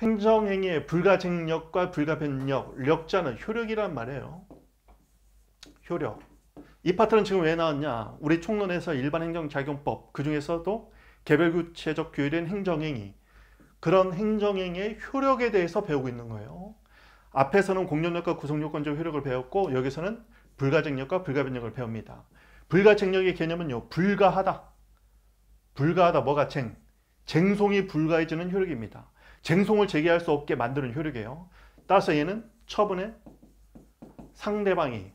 행정행위의 불가쟁력과 불가변력, 력자는 효력이란 말이에요. 효력. 이 파트는 지금 왜 나왔냐? 우리 총론에서 일반 행정작용법, 그 중에서도 개별구체적 규율인 행정행위, 그런 행정행위의 효력에 대해서 배우고 있는 거예요. 앞에서는 공존력과 구성요건적 효력을 배웠고 여기서는 불가쟁력과 불가변력을 배웁니다. 불가쟁력의 개념은요. 불가하다. 불가하다 뭐가 쟁 쟁송이 불가해지는 효력입니다. 쟁송을 제기할 수 없게 만드는 효력이에요. 따라서 얘는 처분에 상대방이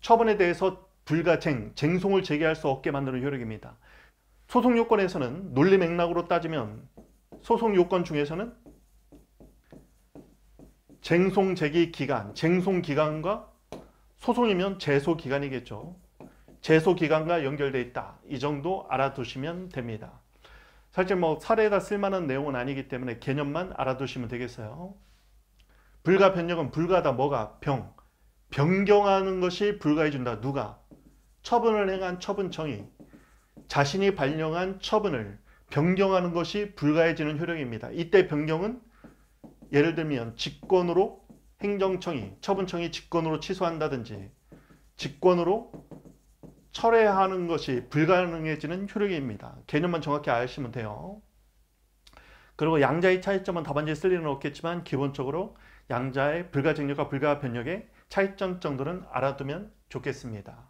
처분에 대해서 불가쟁, 쟁송을 제기할 수 없게 만드는 효력입니다. 소송 요건에서는 논리 맥락으로 따지면 소송 요건 중에서는 쟁송 제기 기간, 쟁송 기간과 소송이면 제소 기간이겠죠. 제소기관과 연결되어 있다. 이 정도 알아두시면 됩니다. 사실 뭐 사례가 쓸만한 내용은 아니기 때문에 개념만 알아두시면 되겠어요. 불가 변력은 불가다 뭐가 병. 변경하는 것이 불가해준다. 누가? 처분을 행한 처분청이 자신이 발령한 처분을 변경하는 것이 불가해지는 효력입니다. 이때 변경은 예를 들면 직권으로 행정청이, 처분청이 직권으로 취소한다든지 직권으로 철회하는 것이 불가능해지는 효력입니다. 개념만 정확히 아시면 돼요. 그리고 양자의 차이점은 답안지에 쓸 일은 없겠지만 기본적으로 양자의 불가쟁력과 불가변력의 차이점 정도는 알아두면 좋겠습니다.